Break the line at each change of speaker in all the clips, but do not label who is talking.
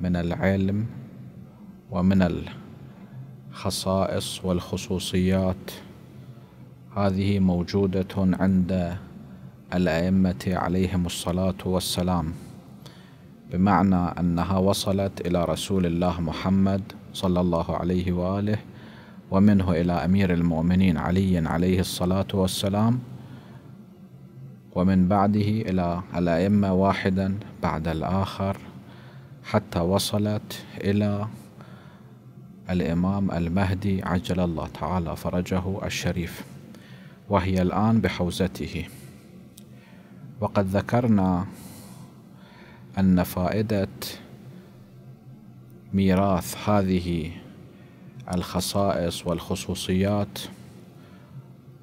من العلم ومن الخصائص والخصوصيات هذه موجودة عند الأئمة عليهم الصلاة والسلام بمعنى أنها وصلت إلى رسول الله محمد صلى الله عليه وآله ومنه إلى أمير المؤمنين علي عليه الصلاة والسلام ومن بعده إلى الأئمة واحدا بعد الآخر حتى وصلت إلى الإمام المهدي عجل الله تعالى فرجه الشريف وهي الآن بحوزته وقد ذكرنا أن فائدة ميراث هذه الخصائص والخصوصيات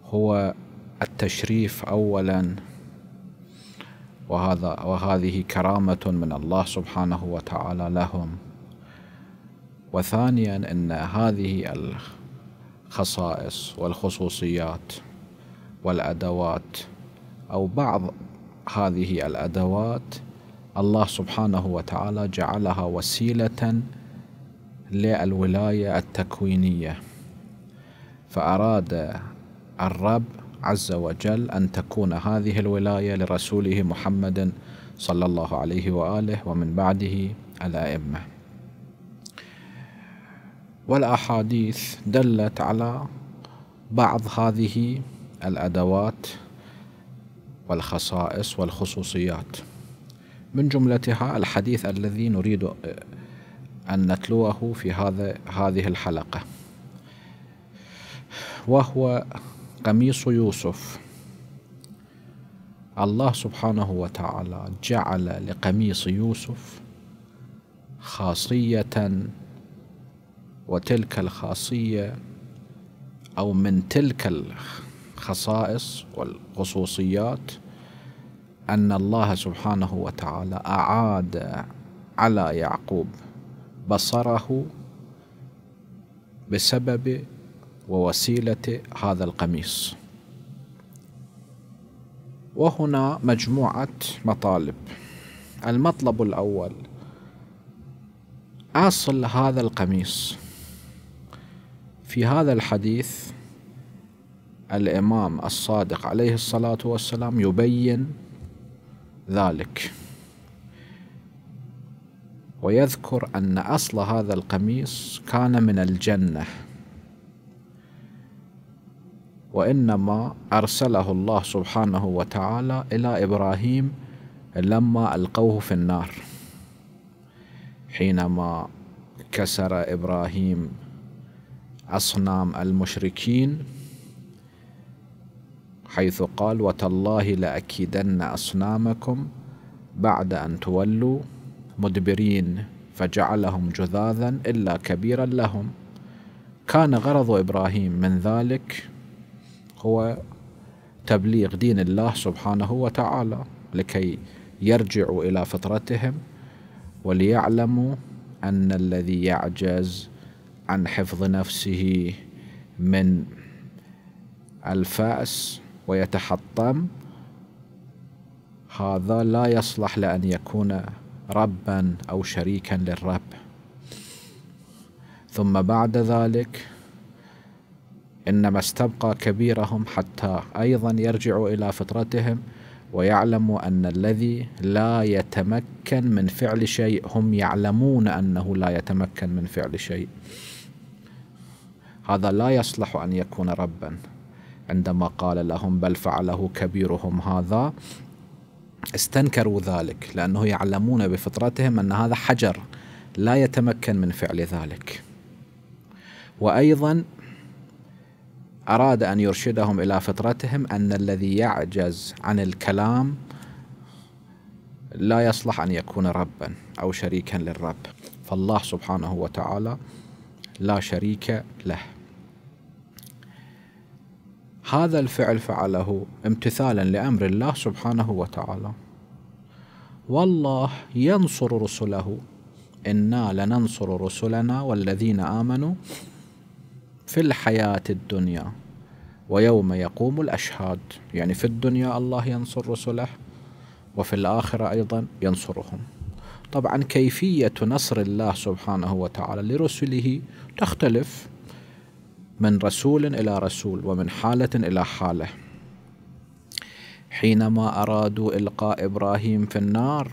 هو التشريف أولاً وهذا وهذه كرامة من الله سبحانه وتعالى لهم وثانيا أن هذه الخصائص والخصوصيات والأدوات أو بعض هذه الأدوات الله سبحانه وتعالى جعلها وسيلة للولاية التكوينية فأراد الرب عز وجل أن تكون هذه الولاية لرسوله محمد صلى الله عليه وآله ومن بعده الأئمة والأحاديث دلت على بعض هذه الأدوات والخصائص والخصوصيات من جملتها الحديث الذي نريد أن نتلوه في هذا هذه الحلقة وهو قميص يوسف الله سبحانه وتعالى جعل لقميص يوسف خاصيه وتلك الخاصيه او من تلك الخصائص والخصوصيات ان الله سبحانه وتعالى اعاد على يعقوب بصره بسبب ووسيلة هذا القميص وهنا مجموعة مطالب المطلب الأول أصل هذا القميص في هذا الحديث الإمام الصادق عليه الصلاة والسلام يبين ذلك ويذكر أن أصل هذا القميص كان من الجنة وإنما أرسله الله سبحانه وتعالى إلى إبراهيم لما ألقوه في النار حينما كسر إبراهيم أصنام المشركين حيث قال وتالله لأكيدن أصنامكم بعد أن تولوا مدبرين فجعلهم جذاذا إلا كبيرا لهم كان غرض إبراهيم من ذلك هو تبليغ دين الله سبحانه وتعالى لكي يرجعوا الى فطرتهم وليعلموا ان الذي يعجز عن حفظ نفسه من الفاس ويتحطم هذا لا يصلح لان يكون ربا او شريكا للرب ثم بعد ذلك إنما استبقى كبيرهم حتى أيضا يرجعوا إلى فطرتهم ويعلموا أن الذي لا يتمكن من فعل شيء هم يعلمون أنه لا يتمكن من فعل شيء هذا لا يصلح أن يكون ربا عندما قال لهم بل فعله كبيرهم هذا استنكروا ذلك لأنه يعلمون بفطرتهم أن هذا حجر لا يتمكن من فعل ذلك وأيضا أراد أن يرشدهم إلى فطرتهم أن الذي يعجز عن الكلام لا يصلح أن يكون ربا أو شريكا للرب فالله سبحانه وتعالى لا شريك له هذا الفعل فعله امتثالا لأمر الله سبحانه وتعالى والله ينصر رسله إنا لننصر رسلنا والذين آمنوا في الحياة الدنيا ويوم يقوم الأشهاد يعني في الدنيا الله ينصر رسله وفي الآخرة أيضا ينصرهم طبعا كيفية نصر الله سبحانه وتعالى لرسله تختلف من رسول إلى رسول ومن حالة إلى حالة حينما أرادوا إلقاء إبراهيم في النار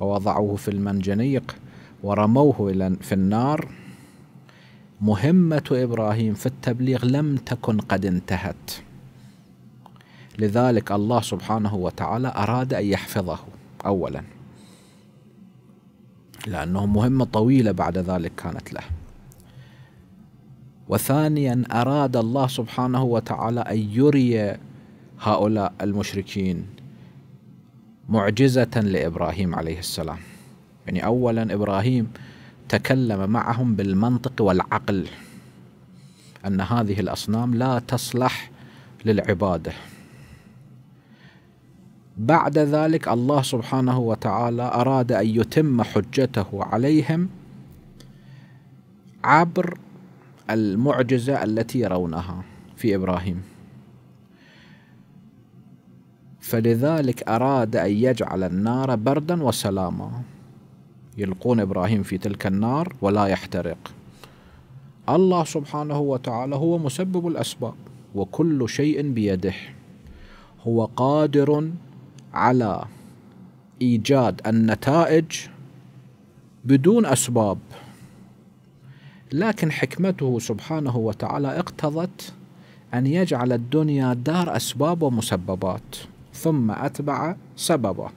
ووضعوه في المنجنيق ورموه في النار مهمة إبراهيم في التبليغ لم تكن قد انتهت لذلك الله سبحانه وتعالى أراد أن يحفظه أولا لأنه مهمة طويلة بعد ذلك كانت له وثانيا أراد الله سبحانه وتعالى أن يري هؤلاء المشركين معجزة لإبراهيم عليه السلام يعني أولا إبراهيم تكلم معهم بالمنطق والعقل أن هذه الأصنام لا تصلح للعبادة بعد ذلك الله سبحانه وتعالى أراد أن يتم حجته عليهم عبر المعجزة التي يرونها في إبراهيم فلذلك أراد أن يجعل النار بردا وسلاما يلقون إبراهيم في تلك النار ولا يحترق الله سبحانه وتعالى هو مسبب الأسباب وكل شيء بيده هو قادر على إيجاد النتائج بدون أسباب لكن حكمته سبحانه وتعالى اقتضت أن يجعل الدنيا دار أسباب ومسببات ثم أتبع سببه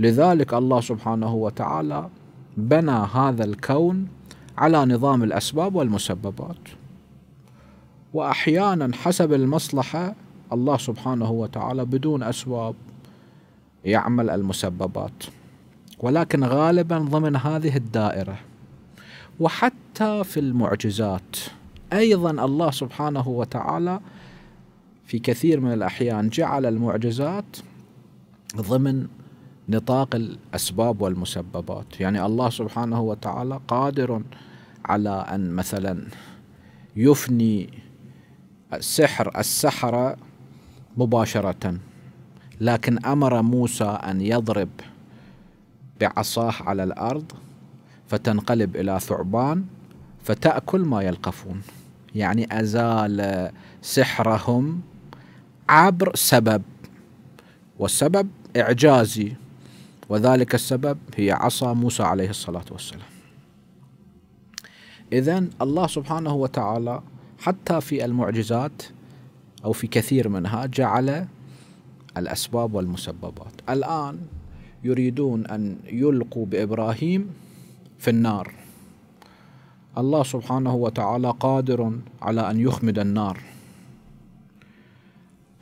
لذلك الله سبحانه وتعالى بنى هذا الكون على نظام الاسباب والمسببات واحيانا حسب المصلحه الله سبحانه وتعالى بدون اسباب يعمل المسببات ولكن غالبا ضمن هذه الدائره وحتى في المعجزات ايضا الله سبحانه وتعالى في كثير من الاحيان جعل المعجزات ضمن نطاق الأسباب والمسببات يعني الله سبحانه وتعالى قادر على أن مثلا يفني سحر السحرة مباشرة لكن أمر موسى أن يضرب بعصاه على الأرض فتنقلب إلى ثعبان فتأكل ما يلقفون يعني أزال سحرهم عبر سبب والسبب إعجازي وذلك السبب هي عصا موسى عليه الصلاة والسلام إذا الله سبحانه وتعالى حتى في المعجزات أو في كثير منها جعل الأسباب والمسببات الآن يريدون أن يلقوا بإبراهيم في النار الله سبحانه وتعالى قادر على أن يخمد النار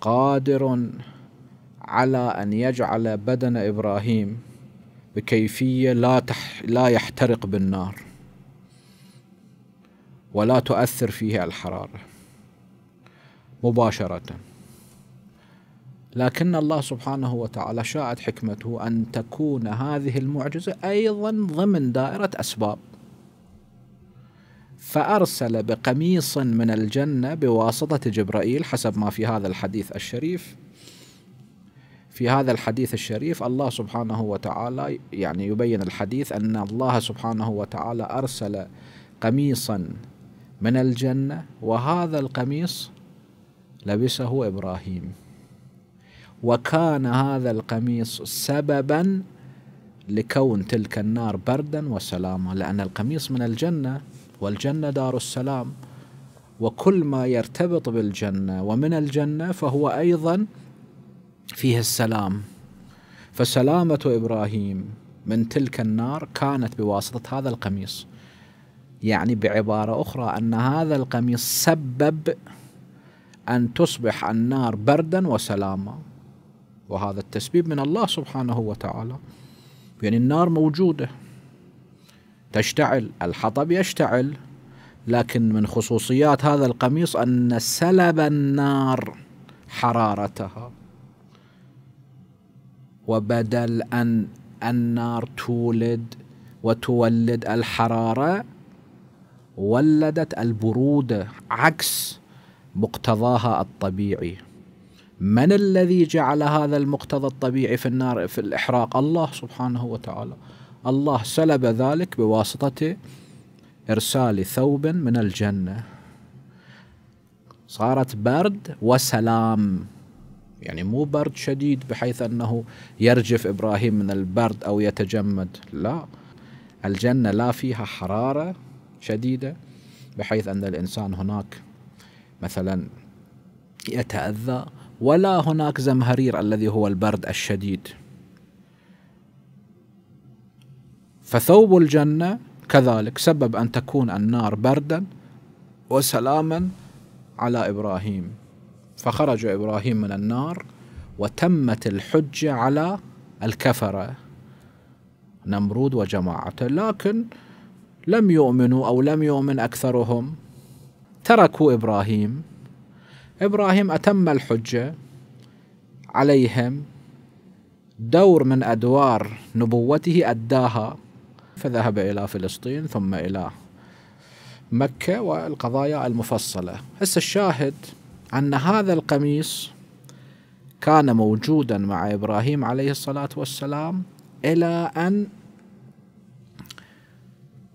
قادر على أن يجعل بدن إبراهيم بكيفية لا, تح لا يحترق بالنار ولا تؤثر فيه الحرارة مباشرة لكن الله سبحانه وتعالى شاءت حكمته أن تكون هذه المعجزة أيضا ضمن دائرة أسباب فأرسل بقميص من الجنة بواسطة جبرائيل حسب ما في هذا الحديث الشريف في هذا الحديث الشريف الله سبحانه وتعالى يعني يبين الحديث أن الله سبحانه وتعالى أرسل قميصا من الجنة وهذا القميص لبسه إبراهيم وكان هذا القميص سببا لكون تلك النار بردا وسلاما لأن القميص من الجنة والجنة دار السلام وكل ما يرتبط بالجنة ومن الجنة فهو أيضا فيها السلام فسلامة إبراهيم من تلك النار كانت بواسطة هذا القميص يعني بعبارة أخرى أن هذا القميص سبب أن تصبح النار بردا وسلاما وهذا التسبيب من الله سبحانه وتعالى يعني النار موجودة تشتعل الحطب يشتعل لكن من خصوصيات هذا القميص أن سلب النار حرارتها وبدل أن النار تولد وتولد الحرارة ولدت البرودة عكس مقتضاها الطبيعي من الذي جعل هذا المقتضى الطبيعي في النار في الإحراق الله سبحانه وتعالى الله سلب ذلك بواسطة إرسال ثوب من الجنة صارت برد وسلام يعني مو برد شديد بحيث أنه يرجف إبراهيم من البرد أو يتجمد لا الجنة لا فيها حرارة شديدة بحيث أن الإنسان هناك مثلا يتأذى ولا هناك زمهرير الذي هو البرد الشديد فثوب الجنة كذلك سبب أن تكون النار بردا وسلاما على إبراهيم فخرج إبراهيم من النار وتمت الحجة على الكفرة نمرود وجماعته لكن لم يؤمنوا أو لم يؤمن أكثرهم تركوا إبراهيم إبراهيم أتم الحجة عليهم دور من أدوار نبوته أداها فذهب إلى فلسطين ثم إلى مكة والقضايا المفصلة هسه الشاهد أن هذا القميص كان موجودا مع إبراهيم عليه الصلاة والسلام إلى أن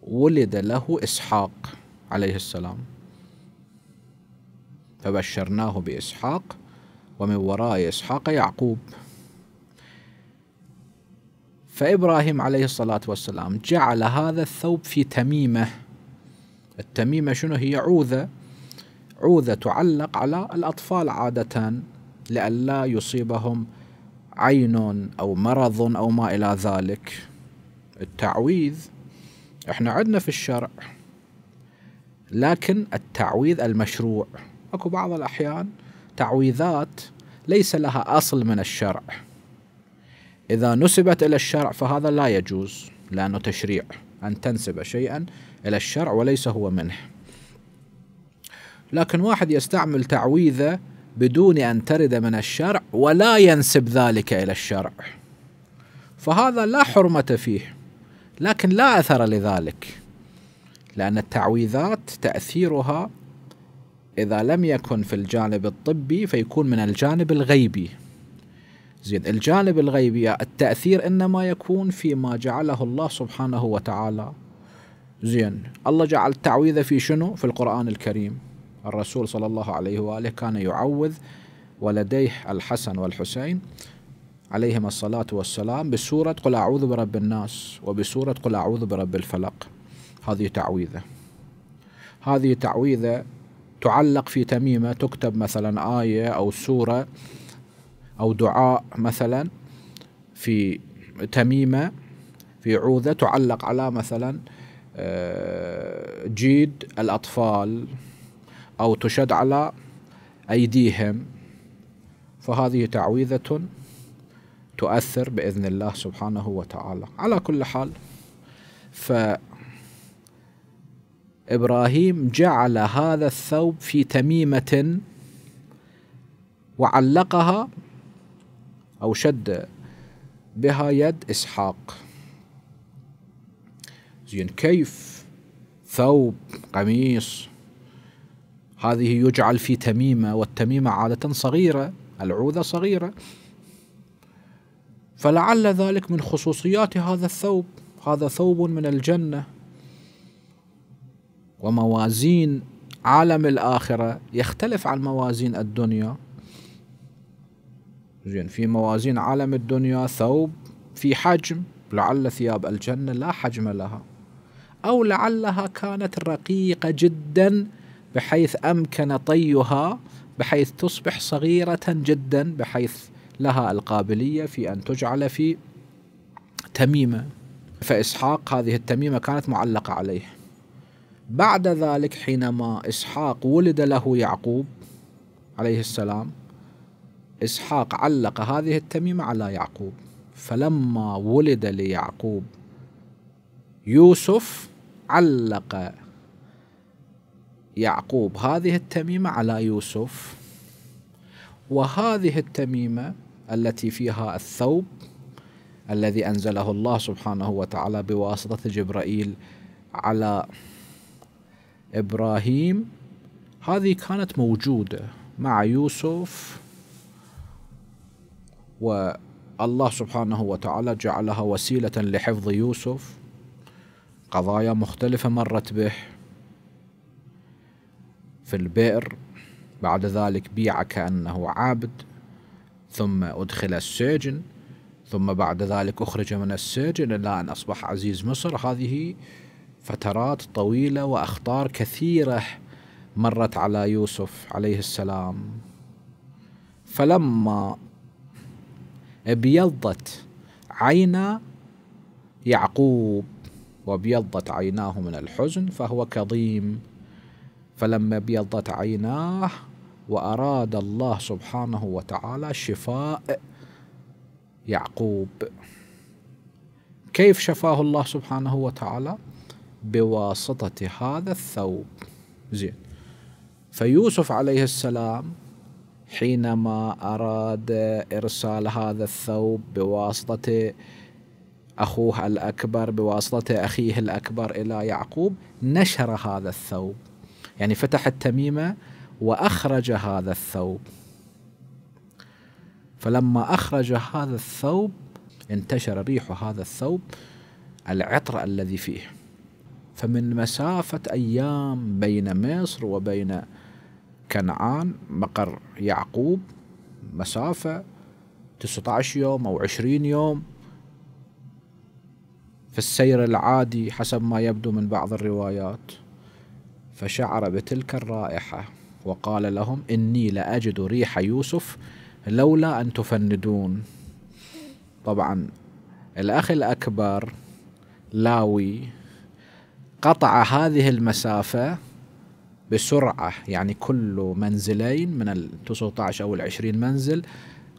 ولد له إسحاق عليه السلام فبشرناه بإسحاق ومن وراء إسحاق يعقوب فإبراهيم عليه الصلاة والسلام جعل هذا الثوب في تميمة التميمة شنو هي عوذة عوذة تعلق على الأطفال عادة لئلا يصيبهم عين أو مرض أو ما إلى ذلك التعويذ احنا عندنا في الشرع لكن التعويذ المشروع اكو بعض الأحيان تعويذات ليس لها أصل من الشرع إذا نسبت إلى الشرع فهذا لا يجوز لأنه تشريع أن تنسب شيئا إلى الشرع وليس هو منه لكن واحد يستعمل تعويذة بدون أن ترد من الشرع ولا ينسب ذلك إلى الشرع فهذا لا حرمة فيه لكن لا أثر لذلك لأن التعويذات تأثيرها إذا لم يكن في الجانب الطبي فيكون من الجانب الغيبي زين الجانب الغيبي التأثير إنما يكون فيما جعله الله سبحانه وتعالى زين الله جعل التعويذة في شنو في القرآن الكريم الرسول صلى الله عليه وآله كان يعوذ ولديه الحسن والحسين عليهما الصلاة والسلام بسورة قل أعوذ برب الناس وبسورة قل أعوذ برب الفلق هذه تعويذة هذه تعويذة تعلق في تميمة تكتب مثلا آية أو سورة أو دعاء مثلا في تميمة في عوذة تعلق على مثلا آه، جيد الأطفال أو تشد على أيديهم فهذه تعويذة تؤثر بإذن الله سبحانه وتعالى على كل حال ف إبراهيم جعل هذا الثوب في تميمة وعلقها أو شد بها يد إسحاق زين كيف ثوب قميص هذه يجعل في تميمة والتميمة عادة صغيرة العوذة صغيرة فلعل ذلك من خصوصيات هذا الثوب هذا ثوب من الجنة وموازين عالم الآخرة يختلف عن موازين الدنيا زين في موازين عالم الدنيا ثوب في حجم لعل ثياب الجنة لا حجم لها أو لعلها كانت رقيقة جداً بحيث أمكن طيها بحيث تصبح صغيرة جدا بحيث لها القابلية في أن تجعل في تميمة فإسحاق هذه التميمة كانت معلقة عليه بعد ذلك حينما إسحاق ولد له يعقوب عليه السلام إسحاق علق هذه التميمة على يعقوب فلما ولد ليعقوب يوسف علق يعقوب هذه التميمة على يوسف وهذه التميمة التي فيها الثوب الذي أنزله الله سبحانه وتعالى بواسطة جبرائيل على إبراهيم هذه كانت موجودة مع يوسف والله سبحانه وتعالى جعلها وسيلة لحفظ يوسف قضايا مختلفة مرت به في البئر بعد ذلك بيع كأنه عابد ثم أدخل السجن ثم بعد ذلك أخرج من السجن إلى أن أصبح عزيز مصر هذه فترات طويلة وأخطار كثيرة مرت على يوسف عليه السلام فلما ابيضت عينا يعقوب وابيضت عيناه من الحزن فهو كظيم فلما ابيضت عيناه واراد الله سبحانه وتعالى شفاء يعقوب كيف شفاه الله سبحانه وتعالى بواسطه هذا الثوب زين فيوسف عليه السلام حينما اراد ارسال هذا الثوب بواسطه اخوه الاكبر بواسطه اخيه الاكبر الى يعقوب نشر هذا الثوب يعني فتح التميمة وأخرج هذا الثوب فلما أخرج هذا الثوب انتشر ريح هذا الثوب العطر الذي فيه فمن مسافة أيام بين مصر وبين كنعان مقر يعقوب مسافة 19 يوم أو 20 يوم في السير العادي حسب ما يبدو من بعض الروايات فشعر بتلك الرائحة وقال لهم إني لأجد ريح يوسف لولا أن تفندون طبعا الأخ الأكبر لاوي قطع هذه المسافة بسرعة يعني كل منزلين من ال 19 أو العشرين منزل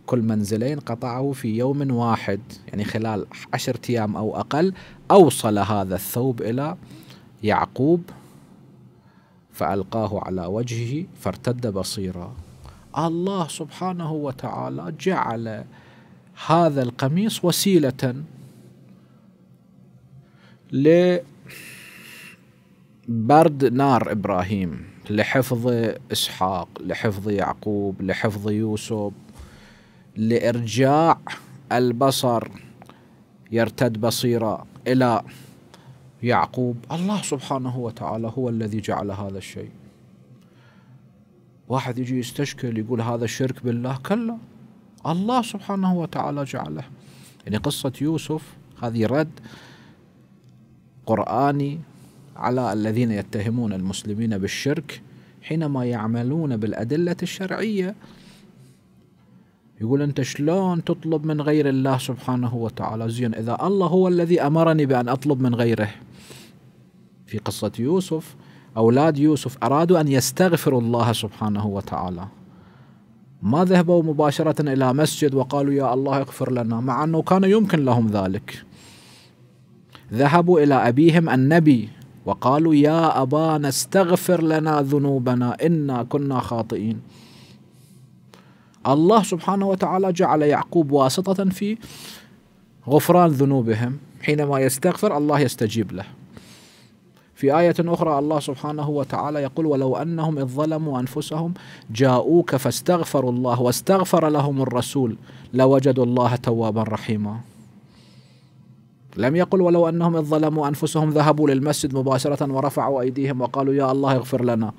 كل منزلين قطعه في يوم واحد يعني خلال عشرة أيام أو أقل أوصل هذا الثوب إلى يعقوب فألقاه على وجهه فارتد بصيرا الله سبحانه وتعالى جعل هذا القميص وسيلة لبرد نار إبراهيم لحفظ إسحاق لحفظ يعقوب لحفظ يوسف لإرجاع البصر يرتد بصيرا إلى يعقوب الله سبحانه وتعالى هو الذي جعل هذا الشيء واحد يجي يستشكل يقول هذا الشرك بالله كلا الله سبحانه وتعالى جعله يعني قصة يوسف هذه رد قرآني على الذين يتهمون المسلمين بالشرك حينما يعملون بالأدلة الشرعية يقول أنت شلون تطلب من غير الله سبحانه وتعالى زين إذا الله هو الذي أمرني بأن أطلب من غيره في قصة يوسف أولاد يوسف أرادوا أن يستغفروا الله سبحانه وتعالى ما ذهبوا مباشرة إلى مسجد وقالوا يا الله اغفر لنا مع أنه كان يمكن لهم ذلك ذهبوا إلى أبيهم النبي وقالوا يا أبانا استغفر لنا ذنوبنا إنا كنا خاطئين الله سبحانه وتعالى جعل يعقوب واسطة في غفران ذنوبهم حينما يستغفر الله يستجيب له في آية أخرى الله سبحانه وتعالى يقول ولو أنهم إذ ظلموا أنفسهم جاءوك فاستغفروا الله واستغفر لهم الرسول لوجدوا الله توابا رحيما لم يقل ولو أنهم إذ ظلموا أنفسهم ذهبوا للمسجد مباشرة ورفعوا أيديهم وقالوا يا الله اغفر لنا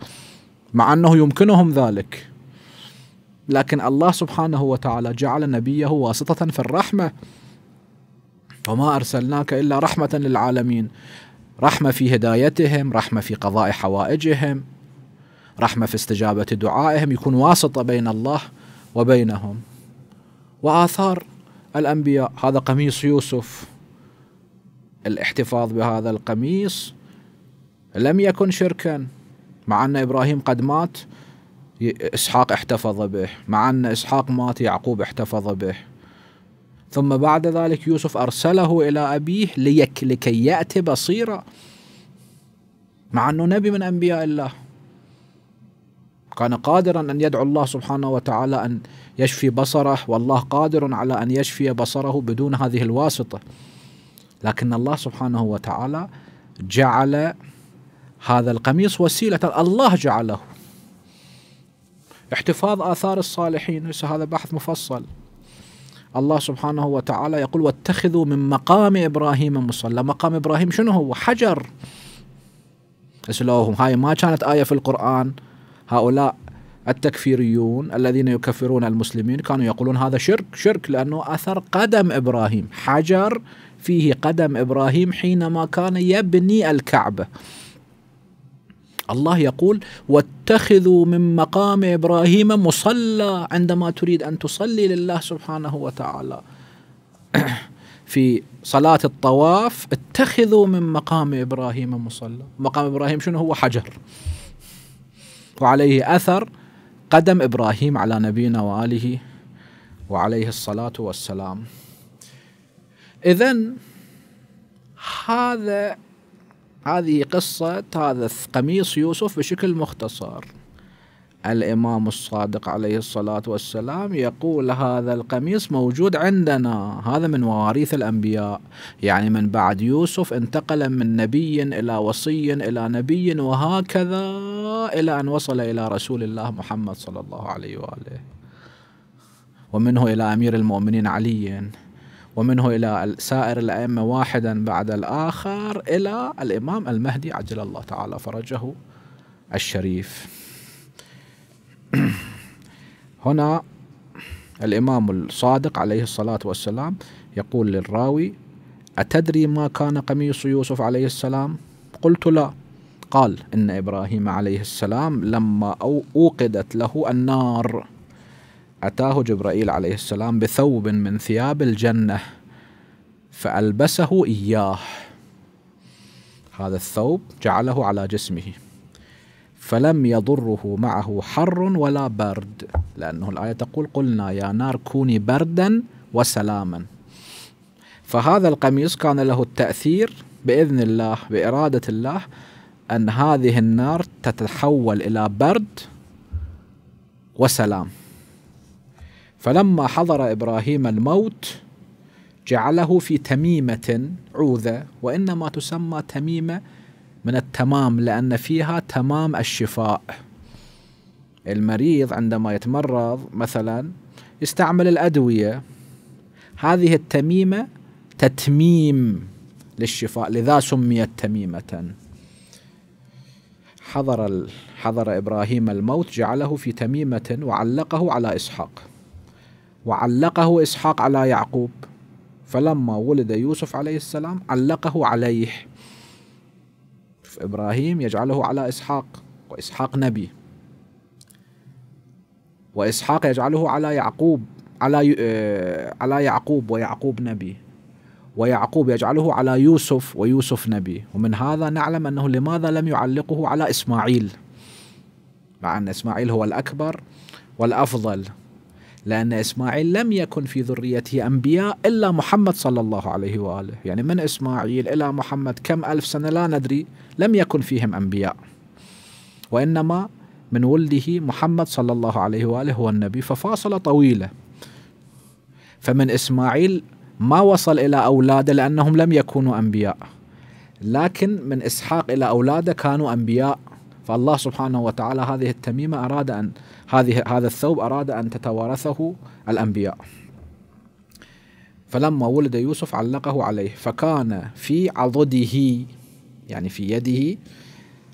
مع أنه يمكنهم ذلك لكن الله سبحانه وتعالى جعل نبيه واسطة في الرحمة وما أرسلناك إلا رحمة للعالمين رحمه في هدايتهم، رحمه في قضاء حوائجهم، رحمه في استجابه دعائهم، يكون واسطه بين الله وبينهم. واثار الانبياء، هذا قميص يوسف. الاحتفاظ بهذا القميص لم يكن شركا مع ان ابراهيم قد مات اسحاق احتفظ به، مع ان اسحاق مات يعقوب احتفظ به. ثم بعد ذلك يوسف أرسله إلى أبيه ليك لكي يأتي بصيرا مع أنه نبي من أنبياء الله كان قادرا أن يدعو الله سبحانه وتعالى أن يشفي بصره والله قادر على أن يشفي بصره بدون هذه الواسطة لكن الله سبحانه وتعالى جعل هذا القميص وسيلة الله جعله احتفاظ آثار الصالحين هذا بحث مفصل الله سبحانه وتعالى يقول واتخذوا من مقام إبراهيم مصلى مقام إبراهيم شنو هو حجر اسلوهم هاي ما كانت آية في القرآن هؤلاء التكفيريون الذين يكفرون المسلمين كانوا يقولون هذا شرك شرك لأنه أثر قدم إبراهيم حجر فيه قدم إبراهيم حينما كان يبني الكعبة الله يقول واتخذوا من مقام ابراهيم مصلى عندما تريد ان تصلي لله سبحانه وتعالى في صلاة الطواف اتخذوا من مقام إبراهيم مصلى مقام إبراهيم شنو هو حجر وعليه أثر قدم إبراهيم على نبينا وآله وعليه الصلاة والسلام إذا هذا هذه قصة هذا قميص يوسف بشكل مختصر الإمام الصادق عليه الصلاة والسلام يقول هذا القميص موجود عندنا هذا من مواريث الأنبياء يعني من بعد يوسف انتقل من نبي إلى وصي إلى نبي وهكذا إلى أن وصل إلى رسول الله محمد صلى الله عليه وآله ومنه إلى أمير المؤمنين علي ومنه إلى سائر الأئمة واحدا بعد الآخر إلى الإمام المهدي عجل الله تعالى فرجه الشريف هنا الإمام الصادق عليه الصلاة والسلام يقول للراوي أتدري ما كان قميص يوسف عليه السلام قلت لا قال إن إبراهيم عليه السلام لما أوقدت له النار أتاه جبرائيل عليه السلام بثوب من ثياب الجنة فألبسه إياه هذا الثوب جعله على جسمه فلم يضره معه حر ولا برد لأنه الآية تقول قلنا يا نار كوني بردا وسلاما فهذا القميص كان له التأثير بإذن الله بإرادة الله أن هذه النار تتحول إلى برد وسلام فلما حضر إبراهيم الموت جعله في تميمة عوذة وإنما تسمى تميمة من التمام لأن فيها تمام الشفاء المريض عندما يتمرض مثلا يستعمل الأدوية هذه التميمة تتميم للشفاء لذا سميت تميمة حضر حضر إبراهيم الموت جعله في تميمة وعلقه على إسحاق وعلقه إسحاق على يعقوب فلما ولد يوسف عليه السلام علقه عليه إبراهيم يجعله على إسحاق وإسحاق نبي وإسحاق يجعله على يعقوب على آه، على يعقوب ويعقوب نبي ويعقوب يجعله على يوسف ويوسف نبي ومن هذا نعلم أنه لماذا لم يعلقه على إسماعيل مع أن إسماعيل هو الأكبر والأفضل لأن إسماعيل لم يكن في ذريته أنبياء إلا محمد صلى الله عليه وآله يعني من إسماعيل إلى محمد كم ألف سنة لا ندري لم يكن فيهم أنبياء وإنما من ولده محمد صلى الله عليه وآله هو النبي ففاصلة طويلة فمن إسماعيل ما وصل إلى أولاده لأنهم لم يكونوا أنبياء لكن من إسحاق إلى أولاده كانوا أنبياء فالله سبحانه وتعالى هذه التميمة أراد أن هذه هذا الثوب أراد أن تتوارثه الأنبياء فلما ولد يوسف علقه عليه فكان في عضده يعني في يده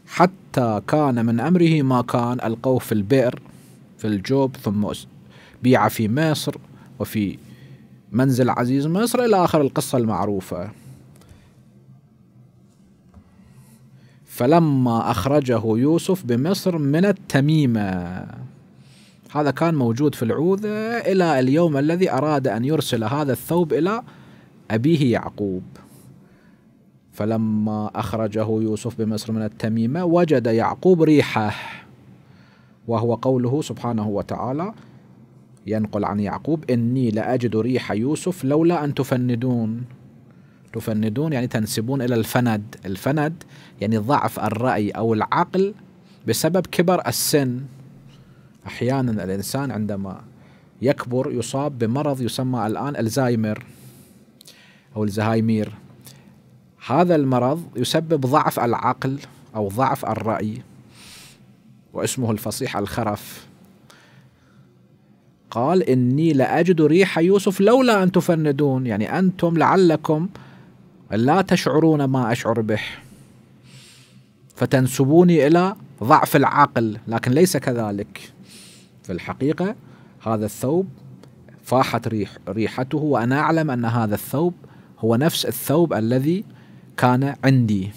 حتى كان من أمره ما كان ألقوه في البئر في الجوب ثم بيع في مصر وفي منزل عزيز مصر إلى آخر القصة المعروفة فلما أخرجه يوسف بمصر من التميمة هذا كان موجود في العوذة إلى اليوم الذي أراد أن يرسل هذا الثوب إلى أبيه يعقوب فلما أخرجه يوسف بمصر من التميمة وجد يعقوب ريحه وهو قوله سبحانه وتعالى ينقل عن يعقوب إني لأجد ريح يوسف لولا أن تفندون تفندون يعني تنسبون إلى الفند الفند يعني ضعف الرأي أو العقل بسبب كبر السن أحيانا الإنسان عندما يكبر يصاب بمرض يسمى الآن الزهايمر أو الزهايمير هذا المرض يسبب ضعف العقل أو ضعف الرأي واسمه الفصيح الخرف قال إني لأجد ريح يوسف لولا أن تفندون يعني أنتم لعلكم لا تشعرون ما أشعر به فتنسبوني إلى ضعف العقل لكن ليس كذلك في الحقيقة هذا الثوب فاحت ريح ريحته وأنا أعلم أن هذا الثوب هو نفس الثوب الذي كان عندي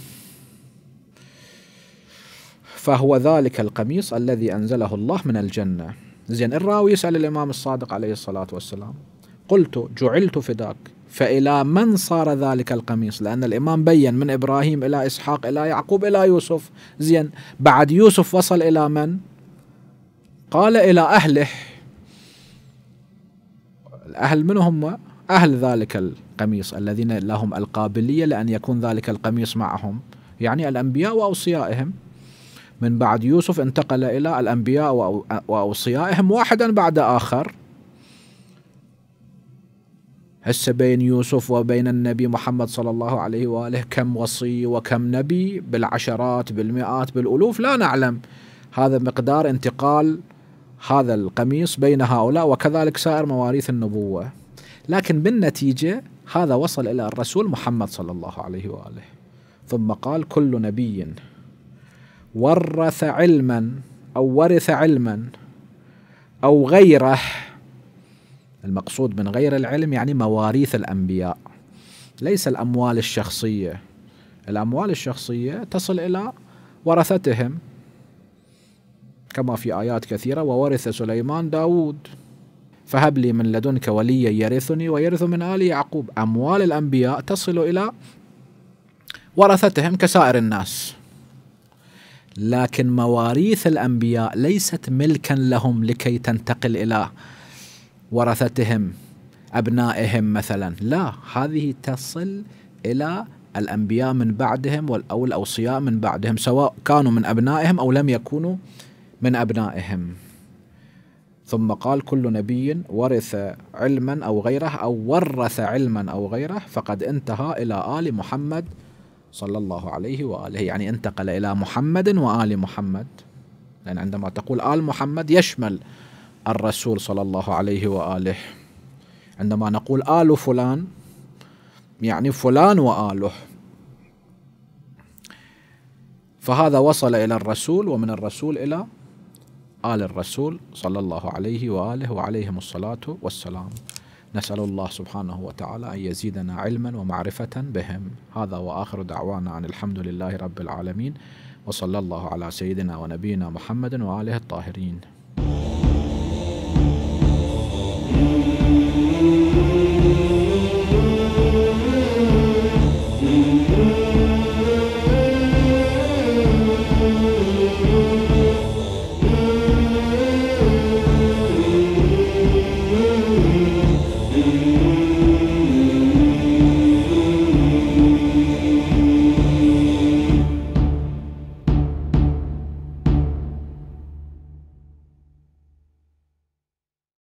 فهو ذلك القميص الذي أنزله الله من الجنة زين الراوي يسأل الإمام الصادق عليه الصلاة والسلام قلت جعلت فداك فإلى من صار ذلك القميص لأن الإمام بين من إبراهيم إلى إسحاق إلى يعقوب إلى يوسف زين بعد يوسف وصل إلى من قال إلى أهله الأهل من هم أهل ذلك القميص الذين لهم القابلية لأن يكون ذلك القميص معهم يعني الأنبياء وأوصيائهم من بعد يوسف انتقل إلى الأنبياء وأوصيائهم واحدا بعد آخر هسه بين يوسف وبين النبي محمد صلى الله عليه واله كم وصي وكم نبي بالعشرات بالمئات بالالوف لا نعلم هذا مقدار انتقال هذا القميص بين هؤلاء وكذلك سائر مواريث النبوه لكن بالنتيجه هذا وصل الى الرسول محمد صلى الله عليه واله ثم قال كل نبي ورث علما او ورث علما او غيره المقصود من غير العلم يعني مواريث الأنبياء ليس الأموال الشخصية الأموال الشخصية تصل إلى ورثتهم كما في آيات كثيرة وورث سليمان داود فهب لي من لدنك وليا يرثني ويرث من آل يعقوب أموال الأنبياء تصل إلى ورثتهم كسائر الناس لكن مواريث الأنبياء ليست ملكا لهم لكي تنتقل إلى ورثتهم ابنائهم مثلا لا هذه تصل الى الانبياء من بعدهم او الاوصياء من بعدهم سواء كانوا من ابنائهم او لم يكونوا من ابنائهم ثم قال كل نبي ورث علما او غيره او ورث علما او غيره فقد انتهى الى ال محمد صلى الله عليه واله يعني انتقل الى محمد وال محمد لان عندما تقول ال محمد يشمل الرسول صلى الله عليه واله عندما نقول ال فلان يعني فلان واله فهذا وصل الى الرسول ومن الرسول الى ال الرسول صلى الله عليه واله وعليهم الصلاه والسلام نسال الله سبحانه وتعالى ان يزيدنا علما ومعرفه بهم هذا واخر دعوانا ان الحمد لله رب العالمين وصلى الله على سيدنا ونبينا محمد واله الطاهرين